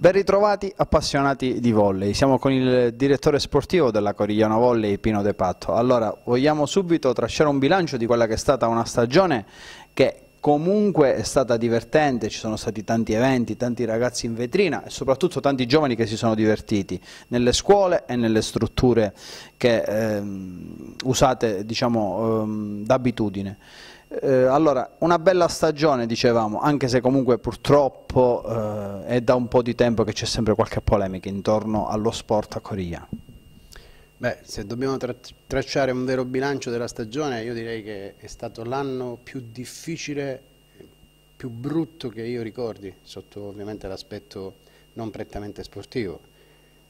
Ben ritrovati appassionati di volley, siamo con il direttore sportivo della Corigliano Volley Pino De Patto. Allora, vogliamo subito tracciare un bilancio di quella che è stata una stagione che comunque è stata divertente, ci sono stati tanti eventi, tanti ragazzi in vetrina e soprattutto tanti giovani che si sono divertiti nelle scuole e nelle strutture che ehm, usate diciamo, ehm, d'abitudine. Eh, allora, una bella stagione dicevamo, anche se comunque purtroppo eh, è da un po' di tempo che c'è sempre qualche polemica intorno allo sport a Coria. Beh, se dobbiamo tra tracciare un vero bilancio della stagione, io direi che è stato l'anno più difficile, più brutto che io ricordi, sotto ovviamente l'aspetto non prettamente sportivo.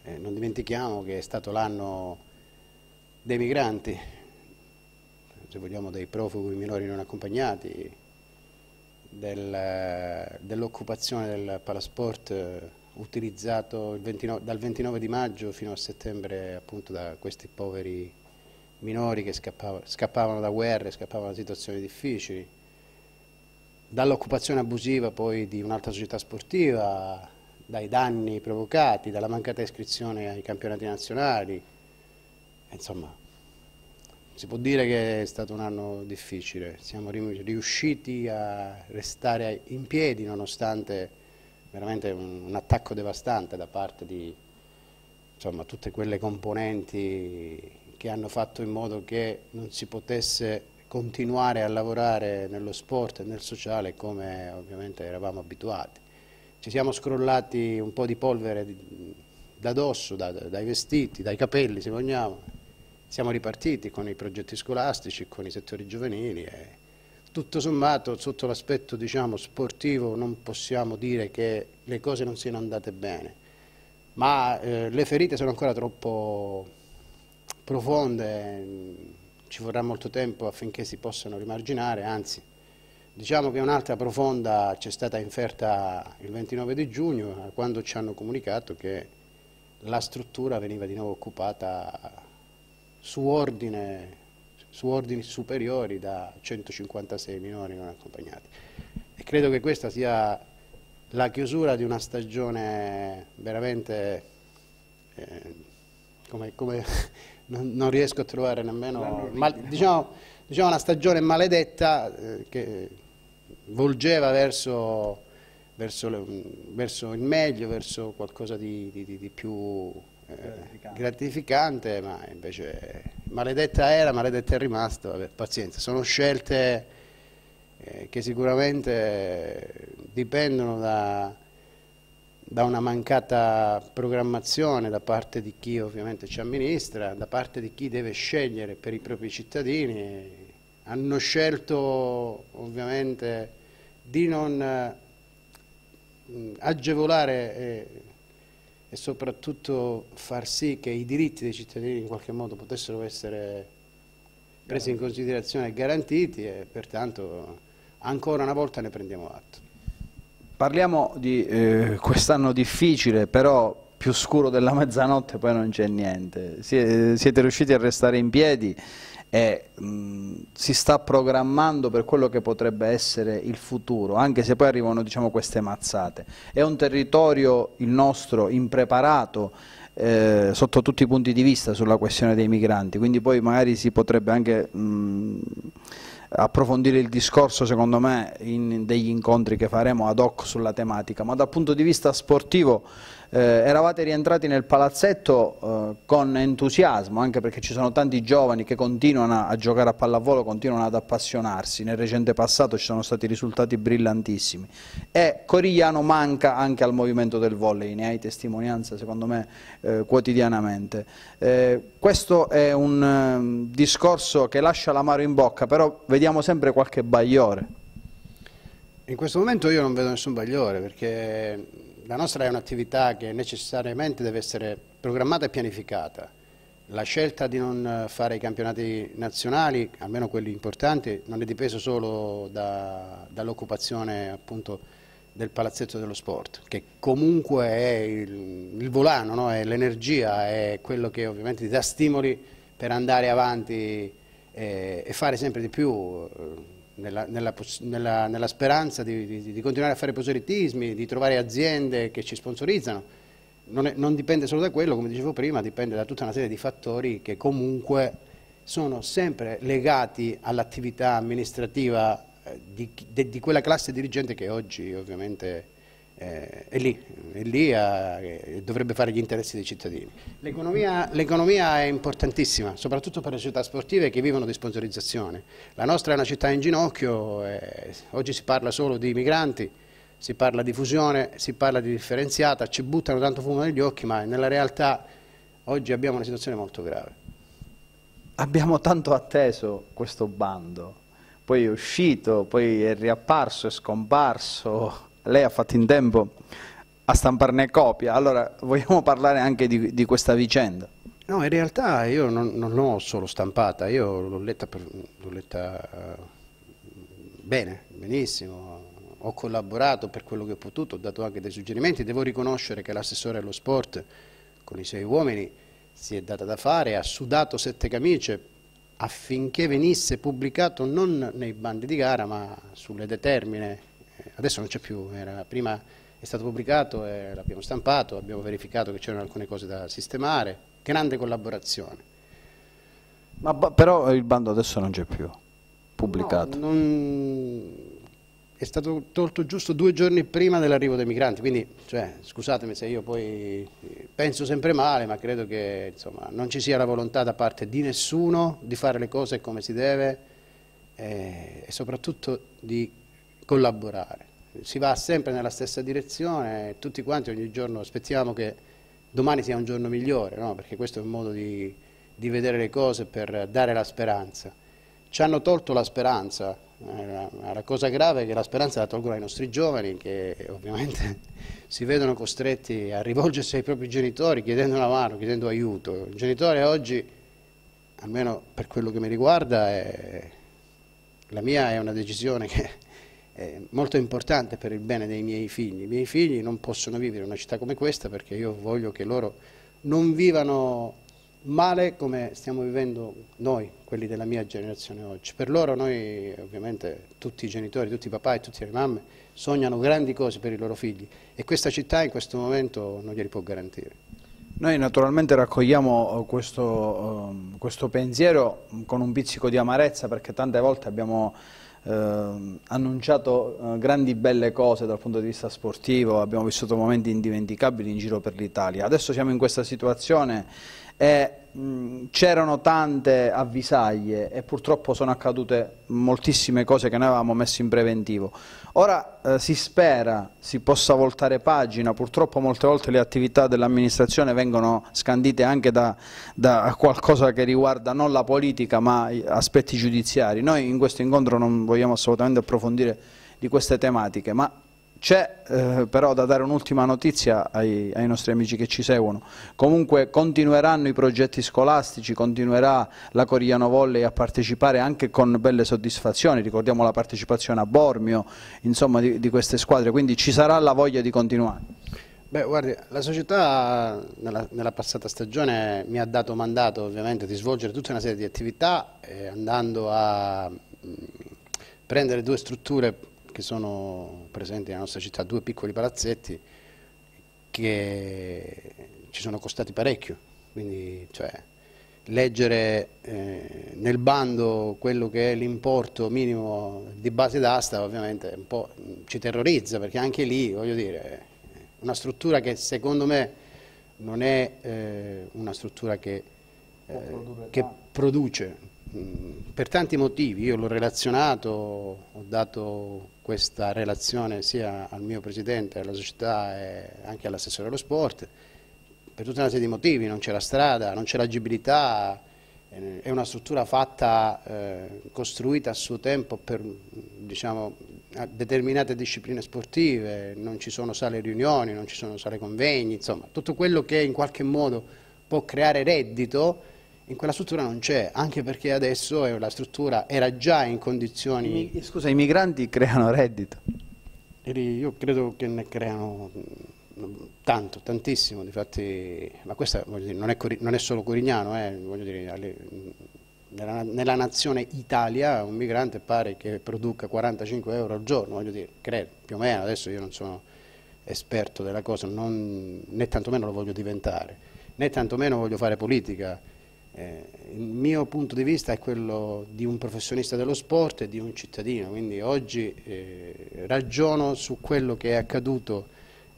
Eh, non dimentichiamo che è stato l'anno dei migranti, se vogliamo, dei profughi minori non accompagnati, del, dell'occupazione del palasport eh, utilizzato 29, dal 29 di maggio fino a settembre appunto da questi poveri minori che scappavano, scappavano da guerre, scappavano da situazioni difficili, dall'occupazione abusiva poi di un'altra società sportiva, dai danni provocati, dalla mancata iscrizione ai campionati nazionali, insomma si può dire che è stato un anno difficile, siamo riusciti a restare in piedi nonostante veramente un, un attacco devastante da parte di insomma, tutte quelle componenti che hanno fatto in modo che non si potesse continuare a lavorare nello sport e nel sociale come ovviamente eravamo abituati. Ci siamo scrollati un po' di polvere da dosso, da, dai vestiti, dai capelli se vogliamo, siamo ripartiti con i progetti scolastici, con i settori giovanili e tutto sommato sotto l'aspetto diciamo, sportivo non possiamo dire che le cose non siano andate bene, ma eh, le ferite sono ancora troppo profonde, mm, ci vorrà molto tempo affinché si possano rimarginare, anzi diciamo che un'altra profonda c'è stata inferta il 29 di giugno quando ci hanno comunicato che la struttura veniva di nuovo occupata su, ordine, su ordini superiori da 156 minori non accompagnati. E credo che questa sia la chiusura di una stagione veramente, eh, come, come non, non, riesco a trovare nemmeno, mal, diciamo, diciamo, una stagione maledetta eh, che volgeva verso, verso, verso, il meglio, verso qualcosa di, di, di più gratificante. gratificante. ma invece maledetta era, maledetta è rimasta, vabbè, pazienza, sono scelte eh, che sicuramente dipendono da, da, una mancata programmazione da parte di chi ovviamente ci amministra, da parte di chi deve scegliere per i propri cittadini. Hanno scelto ovviamente di non eh, agevolare eh, e soprattutto far sì che i diritti dei cittadini in qualche modo potessero essere presi in considerazione e garantiti e pertanto ancora una volta ne prendiamo atto. Parliamo di eh, quest'anno difficile, però più scuro della mezzanotte poi non c'è niente. Eh, siete riusciti a restare in piedi e mh, si sta programmando per quello che potrebbe essere il futuro, anche se poi arrivano diciamo, queste mazzate. È un territorio, il nostro, impreparato eh, sotto tutti i punti di vista sulla questione dei migranti, quindi poi magari si potrebbe anche... Mh, approfondire il discorso secondo me in degli incontri che faremo ad hoc sulla tematica, ma dal punto di vista sportivo eh, eravate rientrati nel palazzetto eh, con entusiasmo, anche perché ci sono tanti giovani che continuano a giocare a pallavolo, continuano ad appassionarsi, nel recente passato ci sono stati risultati brillantissimi e Corigliano manca anche al movimento del volley, ne hai testimonianza secondo me eh, quotidianamente. Eh, questo è un ehm, discorso che lascia l'amaro in bocca, però vediamo sempre qualche bagliore. In questo momento io non vedo nessun bagliore perché la nostra è un'attività che necessariamente deve essere programmata e pianificata. La scelta di non fare i campionati nazionali, almeno quelli importanti, non è dipesa solo da, dall'occupazione del palazzetto dello sport, che comunque è il, il volano, no? è l'energia, è quello che ovviamente ti dà stimoli per andare avanti e, eh, e fare sempre di più. Eh, nella, nella, nella, nella speranza di, di, di, continuare a fare proselitismi, di trovare aziende che ci sponsorizzano. Non, è, non dipende solo da quello, come dicevo prima, dipende da tutta una serie di fattori che comunque sono sempre legati all'attività amministrativa eh, di, di, quella classe dirigente che oggi ovviamente eh, è lì, è lì a, eh, dovrebbe fare gli interessi dei cittadini. L'economia è importantissima, soprattutto per le città sportive che vivono di sponsorizzazione. La nostra è una città in ginocchio, eh, oggi si parla solo di migranti, si parla di fusione, si parla di differenziata, ci buttano tanto fumo negli occhi, ma nella realtà oggi abbiamo una situazione molto grave. Abbiamo tanto atteso questo bando, poi è uscito, poi è riapparso, è scomparso lei ha fatto in tempo a stamparne copia, allora vogliamo parlare anche di, di questa vicenda? No, in realtà io non, non l'ho solo stampata, io l'ho letta, per, l'ho letta eh, bene, benissimo, ho collaborato per quello che ho potuto, ho dato anche dei suggerimenti, devo riconoscere che l'assessore allo sport con i suoi uomini si è data da fare, ha sudato sette camicie affinché venisse pubblicato non nei bandi di gara ma sulle determine adesso non c'è più, era, prima è stato pubblicato, eh, l'abbiamo stampato, abbiamo verificato che c'erano alcune cose da sistemare, grande collaborazione. Ma però il bando adesso non c'è più, pubblicato. No, non è stato tolto giusto due giorni prima dell'arrivo dei migranti, quindi cioè, scusatemi se io poi eh, penso sempre male, ma credo che insomma, non ci sia la volontà da parte di nessuno di fare le cose come si deve eh, e soprattutto di collaborare. Si va sempre nella stessa direzione, tutti quanti ogni giorno aspettiamo che domani sia un giorno migliore, no? perché questo è un modo di, di, vedere le cose per dare la speranza. Ci hanno tolto la speranza, eh, la, cosa grave è che la speranza la tolgono ai nostri giovani che ovviamente si vedono costretti a rivolgersi ai propri genitori chiedendo una mano, chiedendo aiuto. Il genitore oggi, almeno per quello che mi riguarda, è... la mia è una decisione che eh, molto importante per il bene dei miei figli. I miei figli non possono vivere in una città come questa perché io voglio che loro non vivano male come stiamo vivendo noi, quelli della mia generazione oggi. Per loro noi, ovviamente, tutti i genitori, tutti i papà e tutte le mamme sognano grandi cose per i loro figli e questa città in questo momento non glieli può garantire. Noi naturalmente raccogliamo eh, questo, ehm, questo pensiero con un pizzico di amarezza perché tante volte abbiamo eh, annunciato eh, grandi belle cose dal punto di vista sportivo, abbiamo vissuto momenti indimenticabili in giro per l'Italia. Adesso siamo in questa situazione e c'erano tante avvisaglie e purtroppo sono accadute moltissime cose che noi avevamo messo in preventivo. Ora eh, si spera si possa voltare pagina, purtroppo molte volte le attività dell'amministrazione vengono scandite anche da, da, qualcosa che riguarda non la politica ma aspetti giudiziari. Noi in questo incontro non vogliamo assolutamente approfondire di queste tematiche, ma c'è eh, però da dare un'ultima notizia ai, ai, nostri amici che ci seguono, comunque continueranno i progetti scolastici, continuerà la Corigliano Volley a partecipare anche con belle soddisfazioni, ricordiamo la partecipazione a Bormio, insomma di, di queste squadre, quindi ci sarà la voglia di continuare. Beh, guardi, la società nella, nella, passata stagione mi ha dato mandato ovviamente di svolgere tutta una serie di attività eh, andando a mh, mm, prendere due strutture che sono presenti nella nostra città, due piccoli palazzetti che ci sono costati parecchio, quindi cioè, leggere eh, nel bando quello che è l'importo minimo di base d'asta ovviamente un po' ci terrorizza perché anche lì, voglio dire, una struttura che secondo me non è eh, una struttura che, eh, che produce, Mm, per tanti motivi, io l'ho relazionato, ho dato questa relazione sia al mio presidente, alla società e anche all'assessore dello sport, per tutta una serie di motivi, non c'è la strada, non c'è l'agibilità, eh, è una struttura fatta, eh, costruita a suo tempo per diciamo, determinate discipline sportive, non ci sono sale riunioni, non ci sono sale convegni, insomma tutto quello che in qualche modo può creare reddito in quella struttura non c'è, anche perché adesso la struttura era già in condizioni... Mi, scusa, i migranti creano reddito? Io credo che ne creano mm, tanto, tantissimo, difatti, ma questo non, non, è, solo corignano, eh, dire, alle, mm, nella, nella, nazione Italia un migrante pare che produca 45 euro al giorno, voglio dire, credo, più o meno, adesso io non sono esperto della cosa, non, né tantomeno lo voglio diventare, né tantomeno voglio fare politica, eh, il mio punto di vista è quello di un professionista dello sport e di un cittadino, quindi oggi eh, ragiono su quello che è accaduto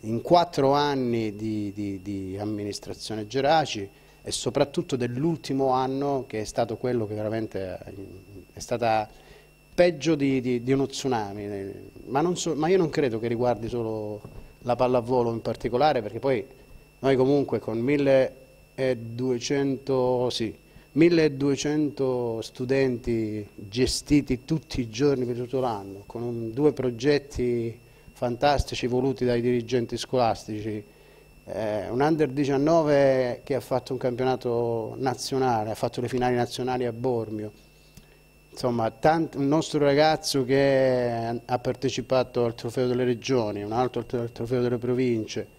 in quattro anni di, di, di amministrazione Geraci e soprattutto dell'ultimo anno che è stato quello che veramente eh, è stata peggio di, di, di uno tsunami, ma, so, ma, io non credo che riguardi solo la pallavolo in particolare perché poi noi comunque con mille 1200, sì, 1200 studenti gestiti tutti i giorni per tutto l'anno, con un, due progetti fantastici voluti dai dirigenti scolastici, eh, un under 19 che ha fatto un campionato nazionale, ha fatto le finali nazionali a Bormio, insomma tanti, un nostro ragazzo che ha partecipato al trofeo delle regioni, un altro al trofeo delle province,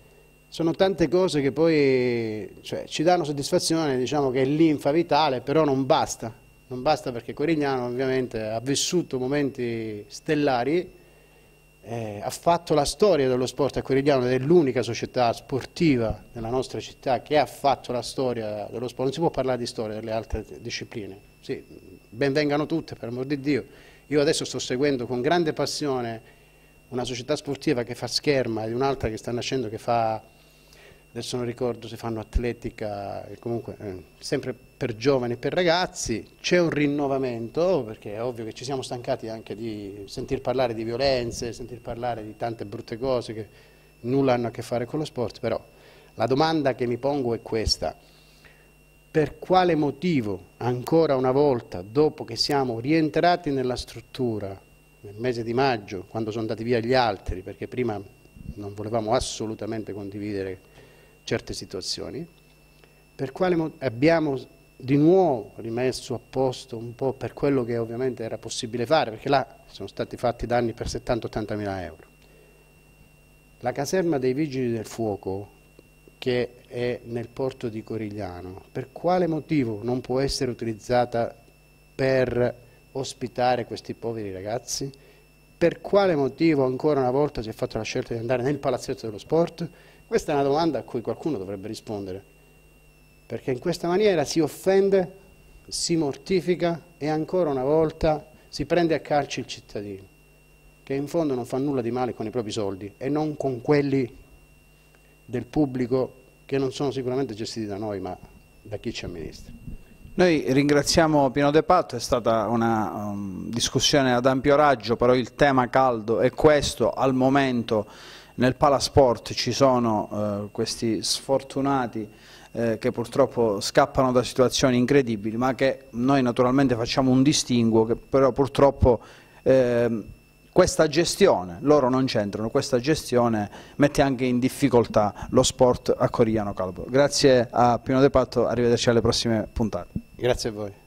sono tante cose che poi cioè, ci danno soddisfazione, diciamo che è l'infa vitale, però non basta. Non basta perché Corignano ovviamente ha vissuto momenti stellari, eh, ha fatto la storia dello sport a Corignano ed è l'unica società sportiva nella nostra città che ha fatto la storia dello sport. Non si può parlare di storia delle altre discipline. Sì, benvengano tutte, per amor di Dio. Io adesso sto seguendo con grande passione una società sportiva che fa scherma di un'altra che sta nascendo che fa adesso non ricordo se fanno atletica, eh, comunque eh, sempre per giovani e per ragazzi, c'è un rinnovamento, perché è ovvio che ci siamo stancati anche di sentir parlare di violenze, sentir parlare di tante brutte cose che nulla hanno a che fare con lo sport, però la domanda che mi pongo è questa, per quale motivo ancora una volta, dopo che siamo rientrati nella struttura, nel mese di maggio, quando sono andati via gli altri, perché prima non volevamo assolutamente condividere certe situazioni, per quale abbiamo di nuovo rimesso a posto un po' per quello che ovviamente era possibile fare, perché là sono stati fatti danni per 70-80 mila euro. La caserma dei Vigili del Fuoco, che è nel porto di Corigliano, per quale motivo non può essere utilizzata per ospitare questi poveri ragazzi? Per quale motivo ancora una volta si è fatta la scelta di andare nel palazzetto dello sport? Questa è una domanda a cui qualcuno dovrebbe rispondere, perché in questa maniera si offende, si mortifica e ancora una volta si prende a calci il cittadino, che in fondo non fa nulla di male con i propri soldi e non con quelli del pubblico che non sono sicuramente gestiti da noi ma da chi ci amministra. Noi ringraziamo Pino De Patto, è stata una um, discussione ad ampio raggio, però il tema caldo è questo, al momento nel palasport ci sono uh, questi sfortunati eh, che purtroppo scappano da situazioni incredibili, ma che noi naturalmente facciamo un distinguo che però purtroppo... Eh, questa gestione, loro non c'entrano, questa gestione mette anche in difficoltà lo sport a Corigliano Calvo. Grazie a Pino De Patto, arrivederci alle prossime puntate. Grazie a voi.